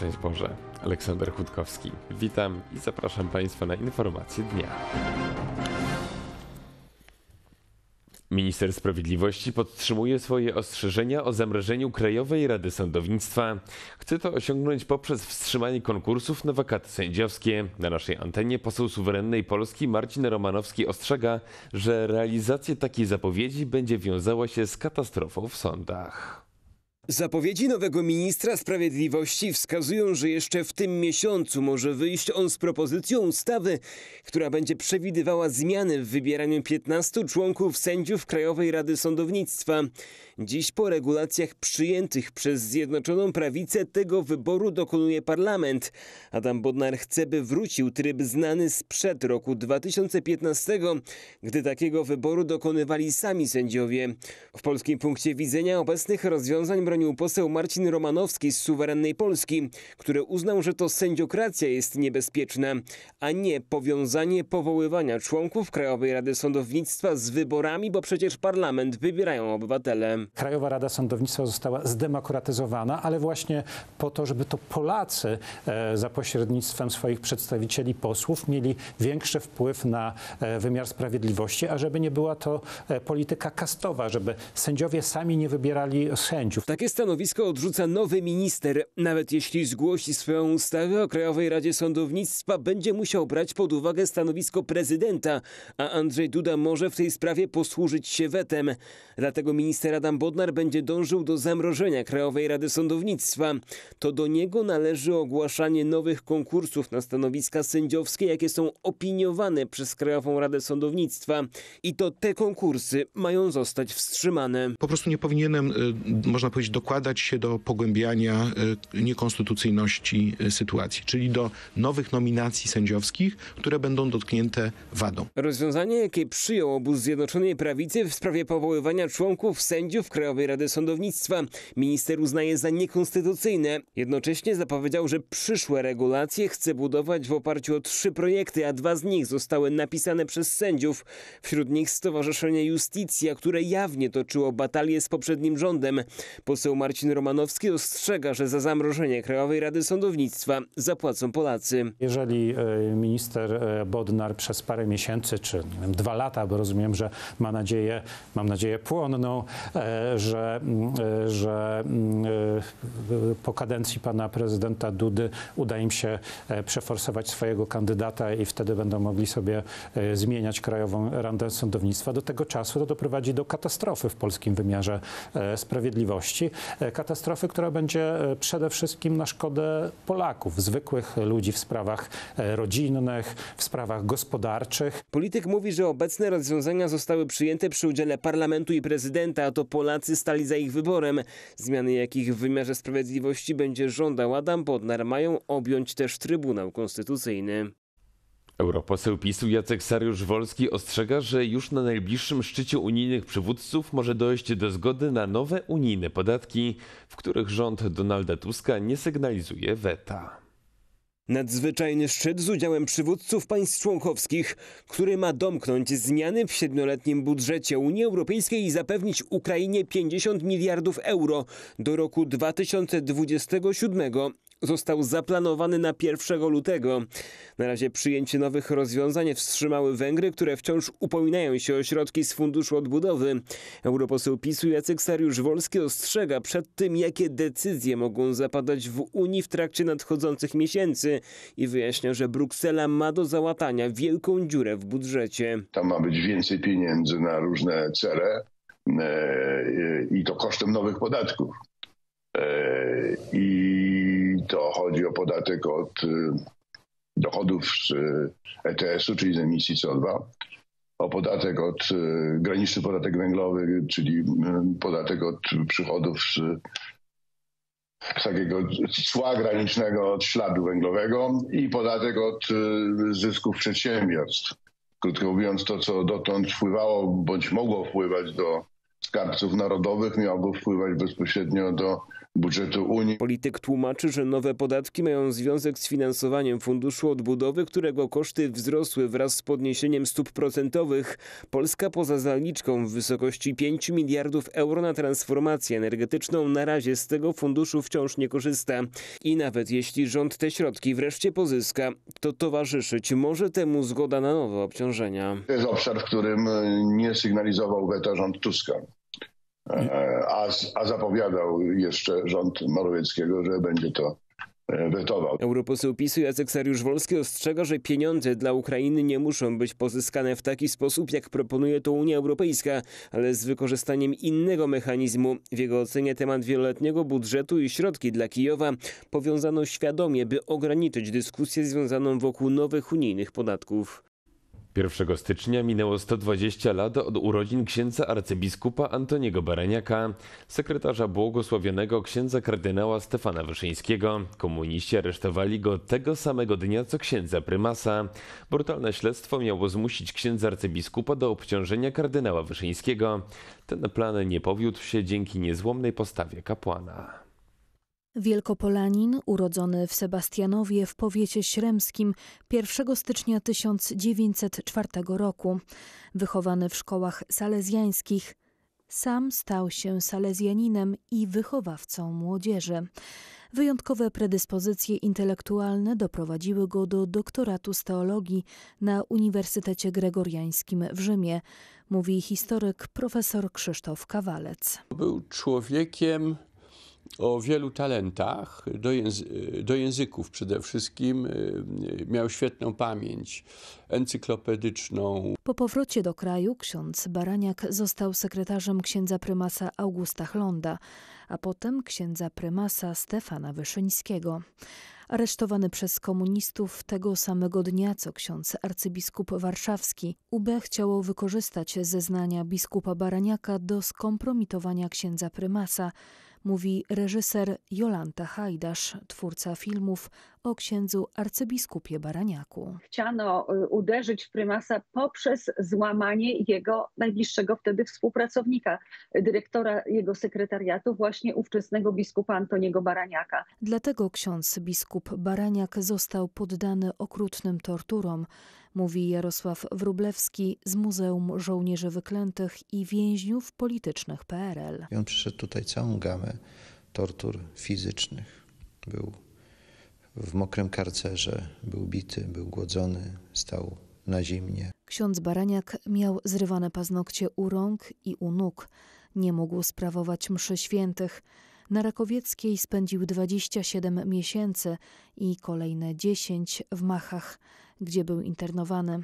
Szczęść Boże, Aleksander Chudkowski. Witam i zapraszam Państwa na informacje dnia. Minister Sprawiedliwości podtrzymuje swoje ostrzeżenia o zamrożeniu Krajowej Rady Sądownictwa. Chce to osiągnąć poprzez wstrzymanie konkursów na wakaty sędziowskie. Na naszej antenie poseł suwerennej Polski Marcin Romanowski ostrzega, że realizacja takiej zapowiedzi będzie wiązała się z katastrofą w sądach. Zapowiedzi nowego ministra sprawiedliwości wskazują, że jeszcze w tym miesiącu może wyjść on z propozycją ustawy, która będzie przewidywała zmiany w wybieraniu 15 członków sędziów Krajowej Rady Sądownictwa. Dziś po regulacjach przyjętych przez Zjednoczoną Prawicę tego wyboru dokonuje parlament. Adam Bodnar chce, by wrócił tryb znany sprzed roku 2015, gdy takiego wyboru dokonywali sami sędziowie. W polskim punkcie widzenia obecnych rozwiązań bronił poseł Marcin Romanowski z Suwerennej Polski, który uznał, że to sędziokracja jest niebezpieczna, a nie powiązanie powoływania członków Krajowej Rady Sądownictwa z wyborami, bo przecież parlament wybierają obywatele. Krajowa Rada Sądownictwa została zdemokratyzowana, ale właśnie po to, żeby to Polacy e, za pośrednictwem swoich przedstawicieli posłów mieli większy wpływ na e, wymiar sprawiedliwości, a żeby nie była to e, polityka kastowa, żeby sędziowie sami nie wybierali sędziów. Tak takie stanowisko odrzuca nowy minister. Nawet jeśli zgłosi swoją ustawę o Krajowej Radzie Sądownictwa, będzie musiał brać pod uwagę stanowisko prezydenta, a Andrzej Duda może w tej sprawie posłużyć się wetem. Dlatego minister Adam Bodnar będzie dążył do zamrożenia Krajowej Rady Sądownictwa. To do niego należy ogłaszanie nowych konkursów na stanowiska sędziowskie, jakie są opiniowane przez Krajową Radę Sądownictwa. I to te konkursy mają zostać wstrzymane. Po prostu nie powinienem, y, można powiedzieć, dokładać się do pogłębiania e, niekonstytucyjności e, sytuacji, czyli do nowych nominacji sędziowskich, które będą dotknięte wadą. Rozwiązanie, jakie przyjął obóz Zjednoczonej Prawicy w sprawie powoływania członków sędziów Krajowej Rady Sądownictwa, minister uznaje za niekonstytucyjne. Jednocześnie zapowiedział, że przyszłe regulacje chce budować w oparciu o trzy projekty, a dwa z nich zostały napisane przez sędziów. Wśród nich Stowarzyszenie Justicja, które jawnie toczyło batalię z poprzednim rządem. Po Poseł Marcin Romanowski ostrzega, że za zamrożenie Krajowej Rady Sądownictwa zapłacą Polacy. Jeżeli e, minister e, Bodnar przez parę miesięcy, czy wiem, dwa lata, bo rozumiem, że ma nadzieję, mam nadzieję płonną, e, że, mm, że mm, po kadencji pana prezydenta Dudy uda im się przeforsować swojego kandydata i wtedy będą mogli sobie zmieniać Krajową Radę Sądownictwa. Do tego czasu to doprowadzi do katastrofy w polskim wymiarze sprawiedliwości. E, katastrofy, która będzie e, przede wszystkim na szkodę Polaków, zwykłych ludzi w sprawach e, rodzinnych, w sprawach gospodarczych. Polityk mówi, że obecne rozwiązania zostały przyjęte przy udziale parlamentu i prezydenta, a to Polacy stali za ich wyborem. Zmiany, jakich w wymiarze sprawiedliwości będzie żądał Adam Bodnar, mają objąć też Trybunał Konstytucyjny. Europoseł PiSu Jacek Sariusz-Wolski ostrzega, że już na najbliższym szczycie unijnych przywódców może dojść do zgody na nowe unijne podatki, w których rząd Donalda Tuska nie sygnalizuje weta. Nadzwyczajny szczyt z udziałem przywódców państw członkowskich, który ma domknąć zmiany w siedmioletnim budżecie Unii Europejskiej i zapewnić Ukrainie 50 miliardów euro do roku 2027 został zaplanowany na 1 lutego. Na razie przyjęcie nowych rozwiązań wstrzymały Węgry, które wciąż upominają się o środki z Funduszu Odbudowy. Europoseł PiSu Jacek Sariusz-Wolski ostrzega przed tym, jakie decyzje mogą zapadać w Unii w trakcie nadchodzących miesięcy i wyjaśnia, że Bruksela ma do załatania wielką dziurę w budżecie. Tam ma być więcej pieniędzy na różne cele e, i to kosztem nowych podatków. E, I i to chodzi o podatek od y, dochodów z y, ETS-u, czyli z emisji CO2, o podatek od y, graniczny podatek węglowy, czyli podatek od przychodów z takiego cła granicznego od śladu węglowego i podatek od zysków przedsiębiorstw. Krótko mówiąc, to co dotąd wpływało bądź mogło wpływać do skarbców narodowych, miałoby wpływać bezpośrednio do budżetu Unii. Polityk tłumaczy, że nowe podatki mają związek z finansowaniem Funduszu Odbudowy, którego koszty wzrosły wraz z podniesieniem stóp procentowych. Polska poza zaliczką w wysokości 5 miliardów euro na transformację energetyczną na razie z tego funduszu wciąż nie korzysta. I nawet jeśli rząd te środki wreszcie pozyska, to towarzyszyć może temu zgoda na nowe obciążenia. To jest obszar, w którym e, nie sygnalizował weta rząd Tuska. E, a, a zapowiadał jeszcze rząd Morawieckiego, że będzie to e, wetował. Europoseł PiSu Jacek Sariusz-Wolski ostrzega, że pieniądze dla Ukrainy nie muszą być pozyskane w taki sposób, jak proponuje to Unia Europejska, ale z wykorzystaniem innego mechanizmu. W jego ocenie temat wieloletniego budżetu i środki dla Kijowa powiązano świadomie, by ograniczyć dyskusję związaną wokół nowych unijnych podatków. 1 stycznia minęło 120 lat od urodzin księdza arcybiskupa Antoniego Baraniaka, sekretarza błogosławionego księdza kardynała Stefana Wyszyńskiego. Komuniści aresztowali go tego samego dnia co księdza prymasa. Brutalne śledztwo miało zmusić księdza arcybiskupa do obciążenia kardynała Wyszyńskiego. Ten plan nie powiódł się dzięki niezłomnej postawie kapłana. Wielkopolanin, urodzony w Sebastianowie w powiecie śremskim 1 stycznia 1904 roku, wychowany w szkołach salezjańskich, sam stał się salezjaninem i wychowawcą młodzieży. Wyjątkowe predyspozycje intelektualne doprowadziły go do doktoratu z teologii na Uniwersytecie Gregoriańskim w Rzymie, mówi historyk profesor Krzysztof Kawalec. Był człowiekiem o wielu talentach do, języ- do, języków przede wszystkim. Y, miał świetną pamięć encyklopedyczną. Po powrocie do kraju ksiądz Baraniak został sekretarzem księdza prymasa Augusta Chlonda, a potem księdza prymasa Stefana Wyszyńskiego. Aresztowany przez komunistów tego samego dnia co ksiądz arcybiskup warszawski, UB chciało wykorzystać zeznania biskupa Baraniaka do skompromitowania księdza prymasa, mówi reżyser Jolanta Hajdasz, twórca filmów o księdzu arcybiskupie Baraniaku. Chciano y, uderzyć w prymasa poprzez złamanie jego najbliższego wtedy współpracownika, dyrektora jego sekretariatu, właśnie ówczesnego biskupa Antoniego Baraniaka. Dlatego ksiądz biskup Baraniak został poddany okrutnym torturom, mówi Jarosław Wrublewski z Muzeum Żołnierzy Wyklętych i Więźniów Politycznych PRL. I on tutaj całą gamę tortur fizycznych. Był w mokrym karcerze, był bity, był głodzony, stał na zimnie. Ksiądz Baraniak miał zrywane paznokcie u rąk i u nóg. Nie mógł sprawować mszy świętych. Na Rakowieckiej spędził 27 miesięcy i kolejne 10 w Machach gdzie był internowany.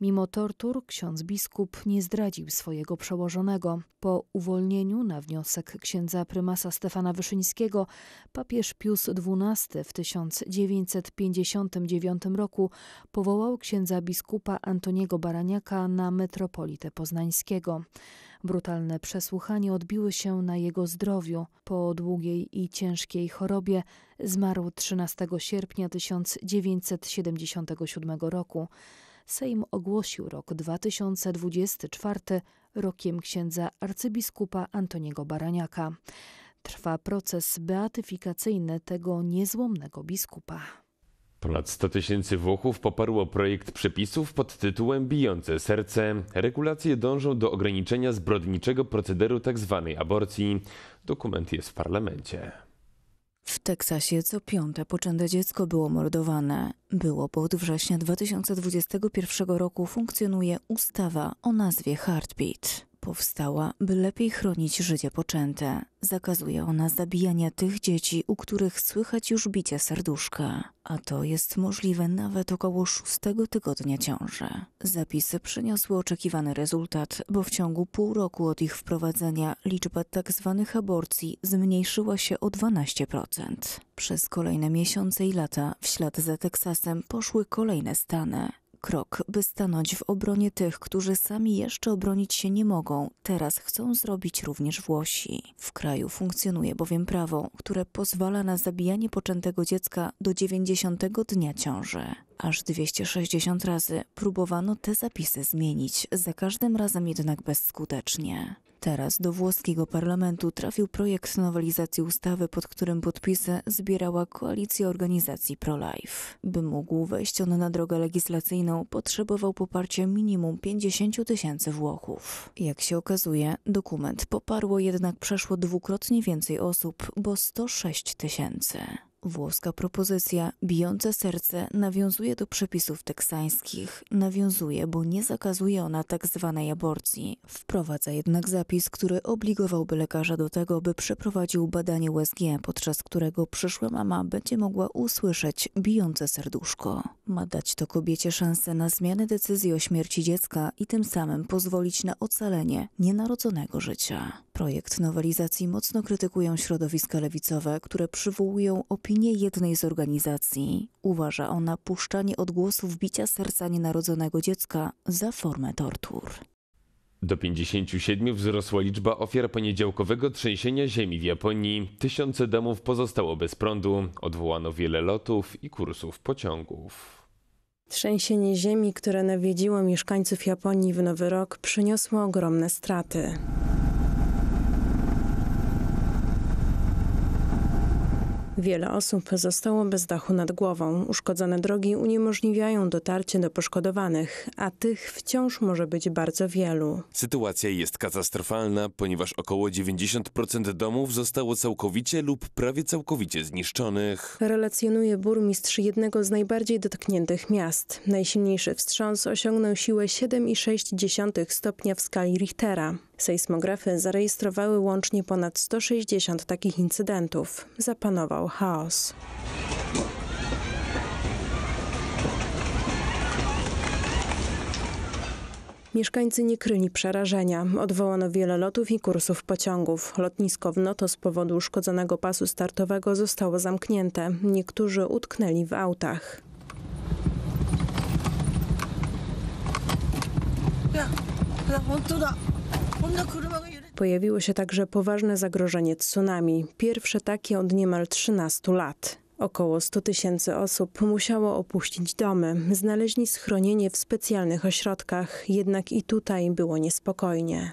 Mimo tortur ksiądz biskup nie zdradził swojego przełożonego. Po uwolnieniu na wniosek księdza prymasa Stefana Wyszyńskiego papież Pius XII w 1959 roku powołał księdza biskupa Antoniego Baraniaka na metropolitę poznańskiego. Brutalne przesłuchanie odbiły się na jego zdrowiu. Po długiej i ciężkiej chorobie zmarł 13 sierpnia 1977 roku. Sejm ogłosił rok 2024 rokiem księdza arcybiskupa Antoniego Baraniaka. Trwa proces beatyfikacyjny tego niezłomnego biskupa. Ponad 100 tysięcy Włochów poparło projekt przepisów pod tytułem Bijące serce. Regulacje dążą do ograniczenia zbrodniczego procederu tzw. Tak aborcji. Dokument jest w parlamencie. W Teksasie co piąte poczęte dziecko było mordowane. Było, bo od września 2021 roku funkcjonuje ustawa o nazwie Heartbeat powstała, by lepiej chronić życie poczęte. Zakazuje ona zabijania tych dzieci, u których słychać już bicie serduszka, a to jest możliwe nawet około szóstego tygodnia ciąży. Zapisy przyniosły oczekiwany rezultat, bo w ciągu pół roku od ich wprowadzenia liczba tzw. Tak aborcji zmniejszyła się o 12%. Przez kolejne miesiące i lata w ślad za Teksasem poszły kolejne stany krok, by stanąć w obronie tych, którzy sami jeszcze obronić się nie mogą, teraz chcą zrobić również Włosi. W kraju funkcjonuje bowiem prawo, które pozwala na zabijanie poczętego dziecka do 90 dnia ciąży. Aż 260 razy próbowano te zapisy zmienić, za każdym razem jednak bezskutecznie. Teraz do włoskiego parlamentu trafił projekt nowelizacji ustawy, pod którym podpisy zbierała koalicja organizacji pro-life. By mógł wejść on na drogę legislacyjną, potrzebował poparcia minimum 50 tysięcy Włochów. Jak się okazuje, dokument poparło jednak przeszło dwukrotnie więcej osób, bo 106 tysięcy. Włoska propozycja bijące serce nawiązuje do przepisów teksańskich, nawiązuje, bo nie zakazuje ona tak zwanej aborcji. Wprowadza jednak zapis, który obligowałby lekarza do tego, by przeprowadził badanie USG, podczas którego przyszła mama będzie mogła usłyszeć bijące serduszko. Ma dać to kobiecie szansę na zmianę decyzji o śmierci dziecka i tym samym pozwolić na ocalenie nienarodzonego życia. Projekt nowelizacji mocno krytykują środowiska lewicowe, które przywołują opinię jednej z organizacji. Uważa ona puszczanie odgłosów bicia serca nienarodzonego dziecka za formę tortur. Do 57 wzrosła liczba ofiar poniedziałkowego trzęsienia ziemi w Japonii. Tysiące domów pozostało bez prądu, odwołano wiele lotów i kursów pociągów. Trzęsienie ziemi, które nawiedziło mieszkańców Japonii w nowy rok, przyniosło ogromne straty. Wiele osób zostało bez dachu nad głową. Uszkodzone drogi uniemożliwiają dotarcie do poszkodowanych, a tych wciąż może być bardzo wielu. Sytuacja jest katastrofalna, ponieważ około 90% domów zostało całkowicie lub prawie całkowicie zniszczonych. Relacjonuje burmistrz jednego z najbardziej dotkniętych miast. Najsilniejszy wstrząs osiągnął siłę 7,6 stopnia w skali Richtera. Sejsmografy zarejestrowały łącznie ponad 160 takich incydentów. Zapanował chaos. Mieszkańcy nie kryli przerażenia. Odwołano wiele lotów i kursów pociągów. Lotnisko w Noto z powodu uszkodzonego pasu startowego zostało zamknięte. Niektórzy utknęli w autach. Ja, ja, Pojawiło się także poważne zagrożenie tsunami, pierwsze takie od niemal 13 lat. Około 100 tysięcy osób musiało opuścić domy, znaleźli schronienie w specjalnych ośrodkach, jednak i tutaj było niespokojnie.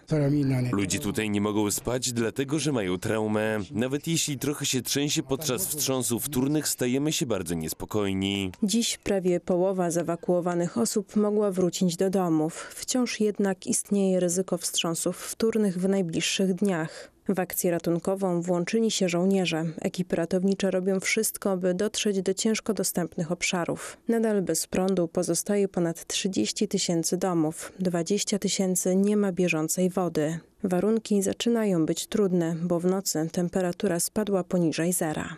Ludzie tutaj nie mogą spać, dlatego że mają traumę. Nawet jeśli trochę się trzęsie podczas wstrząsów wtórnych, stajemy się bardzo niespokojni. Dziś prawie połowa zewakuowanych osób mogła wrócić do domów. Wciąż jednak istnieje ryzyko wstrząsów wtórnych w najbliższych dniach. W akcję ratunkową włączyli się żołnierze. Ekipy ratownicze robią wszystko, by dotrzeć do ciężko dostępnych obszarów. Nadal bez prądu pozostaje ponad 30 tysięcy domów. 20 tysięcy nie ma bieżącej wody. Warunki zaczynają być trudne, bo w nocy temperatura spadła poniżej zera.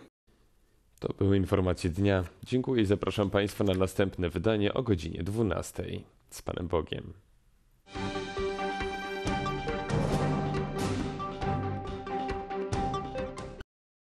To były informacje dnia. Dziękuję i zapraszam Państwa na następne wydanie o godzinie 12. Z Panem Bogiem.